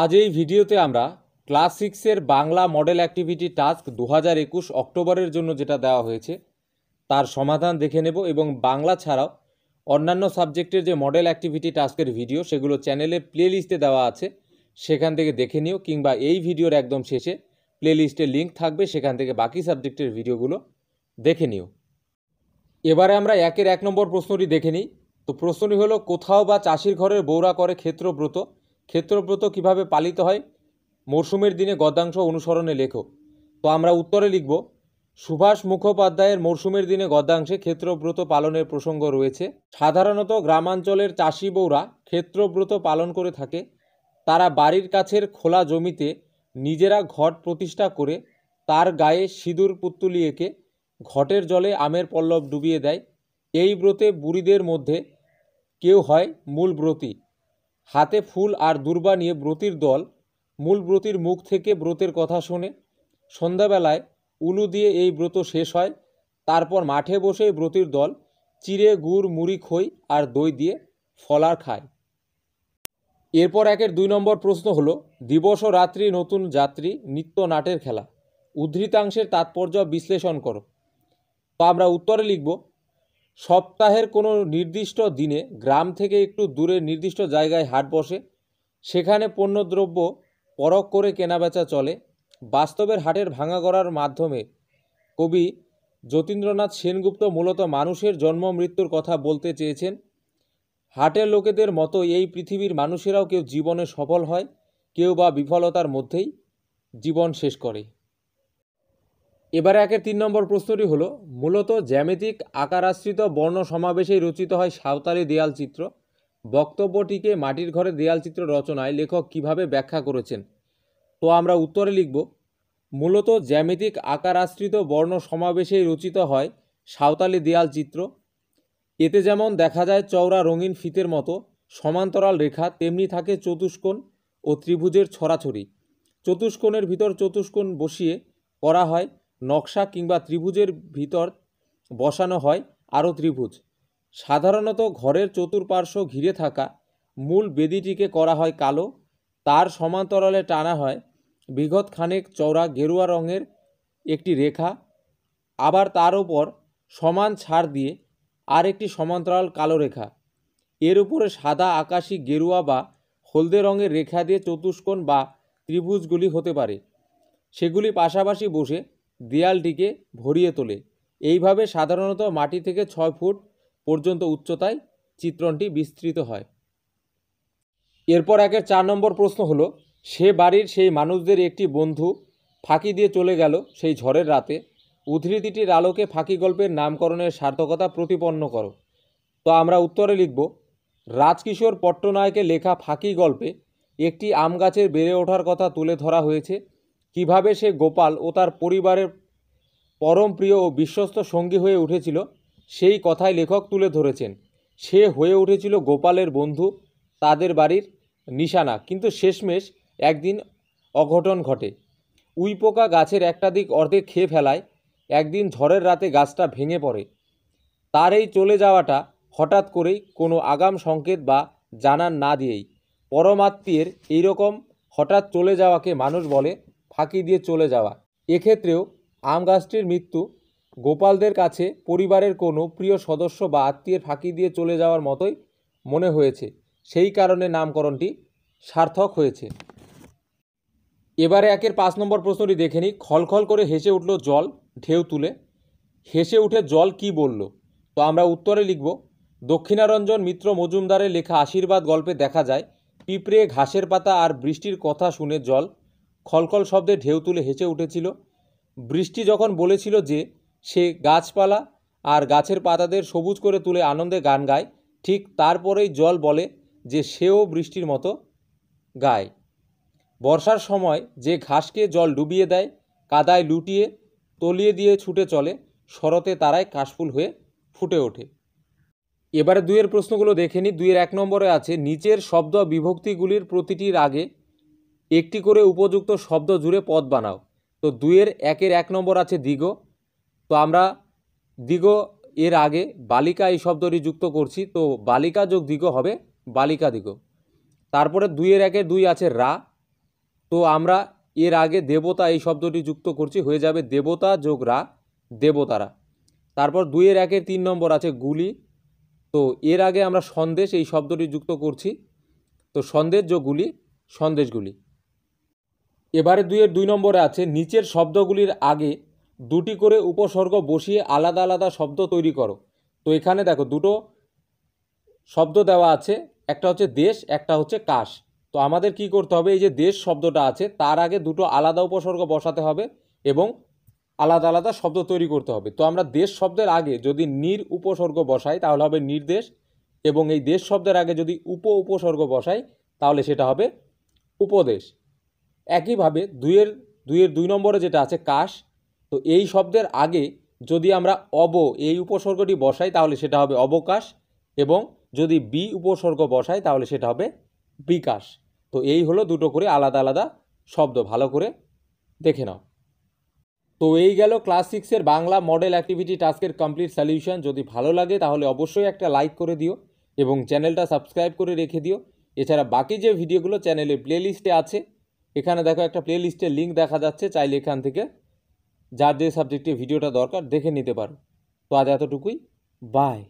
আজ এই ভিডিওতে আমরা ক্লাস সিক্সের বাংলা মডেল অ্যাক্টিভিটি টাস্ক দু হাজার একুশ অক্টোবরের জন্য যেটা দেওয়া হয়েছে তার সমাধান দেখে নেব এবং বাংলা ছাড়াও অন্যান্য সাবজেক্টের যে মডেল অ্যাক্টিভিটি টাস্কের ভিডিও সেগুলো চ্যানেলে প্লেলিস্টে দেওয়া আছে সেখান থেকে দেখে নিও কিংবা এই ভিডিওর একদম শেষে প্লেলিস্টে লিঙ্ক থাকবে সেখান থেকে বাকি সাবজেক্টের ভিডিওগুলো দেখে নিও এবারে আমরা একের এক নম্বর প্রশ্নটি দেখে নিই তো প্রশ্নটি হলো কোথাও বা চাষির ঘরের বৌরা করে ক্ষেত্রব্রত ক্ষেত্রব্রত কিভাবে পালিত হয় মরশুমের দিনে গদ্যাংশ অনুসরণে লেখো তো আমরা উত্তরে লিখব সুভাষ মুখোপাধ্যায়ের মরশুমের দিনে গদ্যাংশে ক্ষেত্রব্রত পালনের প্রসঙ্গ রয়েছে সাধারণত গ্রামাঞ্চলের চাষি বৌরা ক্ষেত্রব্রত পালন করে থাকে তারা বাড়ির কাছের খোলা জমিতে নিজেরা ঘট প্রতিষ্ঠা করে তার গায়ে সিঁদুর পুতুলি এঁকে ঘটের জলে আমের পল্লব ডুবিয়ে দেয় এই ব্রতে বুড়িদের মধ্যে কেউ হয় মূল ব্রতী হাতে ফুল আর দুর্বা নিয়ে ব্রতির দল মূল ব্রতির মুখ থেকে ব্রতের কথা শোনে সন্ধ্যাবেলায় উলু দিয়ে এই ব্রত শেষ হয় তারপর মাঠে বসে ব্রতির দল চিড়ে গুড় মুড়ি খই আর দই দিয়ে ফলার খায় এরপর একের দুই নম্বর প্রশ্ন হল দিবস ও রাত্রি নতুন যাত্রী নিত্য নাটের খেলা উদ্ধৃতাংশের তাৎপর্য বিশ্লেষণ করো তো আমরা উত্তরে লিখব সপ্তাহের কোনো নির্দিষ্ট দিনে গ্রাম থেকে একটু দূরে নির্দিষ্ট জায়গায় হাট বসে সেখানে পণ্যদ্রব্য পরখ করে কেনাবেচা চলে বাস্তবের হাটের ভাঙা করার মাধ্যমে কবি যতীন্দ্রনাথ সেনগুপ্ত মূলত মানুষের জন্ম মৃত্যুর কথা বলতে চেয়েছেন হাটের লোকেদের মতো এই পৃথিবীর মানুষেরাও কেউ জীবনে সফল হয় কেউ বা বিফলতার মধ্যেই জীবন শেষ করে এবারে একের তিন নম্বর প্রশ্নটি হলো মূলত জ্যামিতিক আকারাশ্রিত বর্ণ সমাবেশে রচিত হয় সাঁওতালি দেয়াল চিত্র বক্তব্যটিকে মাটির ঘরে দেয়াল চিত্র রচনায় লেখক কিভাবে ব্যাখ্যা করেছেন তো আমরা উত্তরে লিখব মূলত জ্যামিতিক আকারাশ্রিত বর্ণ সমাবেশে রচিত হয় সাঁওতালি দেয়াল চিত্র এতে যেমন দেখা যায় চওড়া রঙিন ফিতের মতো সমান্তরাল রেখা তেমনি থাকে চতুষ্কোণ ও ত্রিভুজের ছড়াছড়ি চতুষ্কোণের ভিতর চতুষ্কোণ বসিয়ে করা হয় নকশা কিংবা ত্রিভুজের ভিতর বসানো হয় আরও ত্রিভুজ সাধারণত ঘরের চতুর্পার্শ্ব ঘিরে থাকা মূল বেদিটিকে করা হয় কালো তার সমান্তরালে টানা হয় বিগত খানেক চওড়া গেরুয়া রঙের একটি রেখা আবার তার ওপর সমান ছাড় দিয়ে আর একটি সমান্তরাল কালো রেখা এর উপরে সাদা আকাশি গেরুয়া বা হলদে রঙের রেখা দিয়ে চতুষ্কোণ বা ত্রিভুজগুলি হতে পারে সেগুলি পাশাপাশি বসে দেয়ালটিকে ভরিয়ে তোলে এইভাবে সাধারণত মাটি থেকে ছয় ফুট পর্যন্ত উচ্চতায় চিত্রণটি বিস্তৃত হয় এরপর একের চার নম্বর প্রশ্ন হল সে বাড়ির সেই মানুষদের একটি বন্ধু ফাঁকি দিয়ে চলে গেল সেই ঝড়ের রাতে উদ্ধৃতিটির আলোকে ফাঁকি গল্পের নামকরণের সার্থকতা প্রতিপন্ন করো তো আমরা উত্তরে লিখব রাজকিশোর পট্টনায়কের লেখা ফাঁকি গল্পে একটি আম গাছের বেড়ে ওঠার কথা তুলে ধরা হয়েছে কিভাবে সে গোপাল ও তার পরিবারের পরম প্রিয় ও বিশ্বস্ত সঙ্গী হয়ে উঠেছিল সেই কথাই লেখক তুলে ধরেছেন সে হয়ে উঠেছিল গোপালের বন্ধু তাদের বাড়ির নিশানা কিন্তু শেষমেশ একদিন অঘটন ঘটে উইপোকা গাছের একটা দিক অর্ধেক খেয়ে ফেলায় একদিন ঝড়ের রাতে গাছটা ভেঙে পড়ে তার এই চলে যাওয়াটা হঠাৎ করেই কোনো আগাম সংকেত বা জানান না দিয়েই পরমাত্মীয়ের এইরকম হঠাৎ চলে যাওয়াকে মানুষ বলে ফাঁকি দিয়ে চলে যাওয়া এক্ষেত্রেও আম গাছটির মৃত্যু গোপালদের কাছে পরিবারের কোনো প্রিয় সদস্য বা আত্মীয়ের ফাঁকি দিয়ে চলে যাওয়ার মতোই মনে হয়েছে সেই কারণে নামকরণটি সার্থক হয়েছে এবারে একের পাঁচ নম্বর প্রশ্নটি দেখে নিই খলখল করে হেসে উঠল জল ঢেউ তুলে হেসে উঠে জল কি বলল তো আমরা উত্তরে লিখব দক্ষিণারঞ্জন মিত্র মজুমদারের লেখা আশীর্বাদ গল্পে দেখা যায় পিঁপড়ে ঘাসের পাতা আর বৃষ্টির কথা শুনে জল খলখল শব্দে ঢেউ তুলে হেঁচে উঠেছিল বৃষ্টি যখন বলেছিল যে সে গাছপালা আর গাছের পাতাদের সবুজ করে তুলে আনন্দে গান গায় ঠিক তারপরেই জল বলে যে সেও বৃষ্টির মতো গায় বর্ষার সময় যে ঘাসকে জল ডুবিয়ে দেয় কাদায় লুটিয়ে তলিয়ে দিয়ে ছুটে চলে শরতে তারাই কাশফুল হয়ে ফুটে ওঠে এবারে দুইয়ের প্রশ্নগুলো দেখে নিই দুইয়ের এক নম্বরে আছে নিচের শব্দ বিভক্তিগুলির প্রতিটির আগে একটি করে উপযুক্ত শব্দ জুড়ে পদ বানাও তো দুইয়ের একের এক নম্বর আছে দিগ তো আমরা দিগ এর আগে বালিকা এই শব্দটি যুক্ত করছি তো বালিকা যোগ দিগ হবে বালিকা দিগ তারপরে দুইয়ের একে দুই আছে রা তো আমরা এর আগে দেবতা এই শব্দটি যুক্ত করছি হয়ে যাবে দেবতা যোগ রা দেবতারা তারপর দুইয়ের একের তিন নম্বর আছে গুলি তো এর আগে আমরা সন্দেশ এই শব্দটি যুক্ত করছি তো সন্দেশ যোগ গুলি সন্দেশগুলি এবারে দুইয়ের দুই নম্বরে আছে নিচের শব্দগুলির আগে দুটি করে উপসর্গ বসিয়ে আলাদা আলাদা শব্দ তৈরি করো তো এখানে দেখো দুটো শব্দ দেওয়া আছে একটা হচ্ছে দেশ একটা হচ্ছে কাশ তো আমাদের কি করতে হবে এই যে দেশ শব্দটা আছে তার আগে দুটো আলাদা উপসর্গ বসাতে হবে এবং আলাদা আলাদা শব্দ তৈরি করতে হবে তো আমরা দেশ শব্দের আগে যদি নির উপসর্গ বসাই তাহলে হবে নির্দেশ এবং এই দেশ শব্দের আগে যদি উপ উপসর্গ বসাই তাহলে সেটা হবে উপদেশ একইভাবে দুইয়ের দুইয়ের দুই নম্বরে যেটা আছে কাশ তো এই শব্দের আগে যদি আমরা অব এই উপসর্গটি বসাই তাহলে সেটা হবে অবকাশ এবং যদি বি উপসর্গ বসাই তাহলে সেটা হবে বিকাশ তো এই হলো দুটো করে আলাদা আলাদা শব্দ ভালো করে দেখে নাও তো এই গেল ক্লাস সিক্সের বাংলা মডেল অ্যাক্টিভিটি টাস্কের কমপ্লিট সলিউশন যদি ভালো লাগে তাহলে অবশ্যই একটা লাইক করে দিও এবং চ্যানেলটা সাবস্ক্রাইব করে রেখে দিও এছাড়া বাকি যে ভিডিওগুলো চ্যানেলের প্লেলিস্টে আছে এখানে দেখো একটা প্লে লিস্টের লিঙ্ক দেখা যাচ্ছে চাইলে এখান থেকে যার যে সাবজেক্টে ভিডিওটা দরকার দেখে নিতে পারো তো আজ এতটুকুই বাই